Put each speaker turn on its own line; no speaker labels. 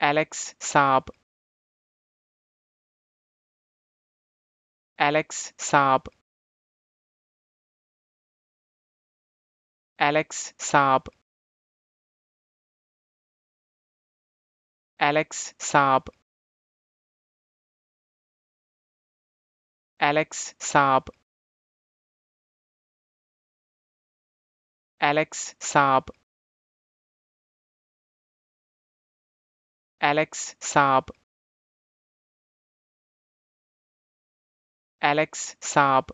Alex Saab Alex Saab Alex Saab Alex Saab Alex Saab Alex Saab Alex Saab Alex Saab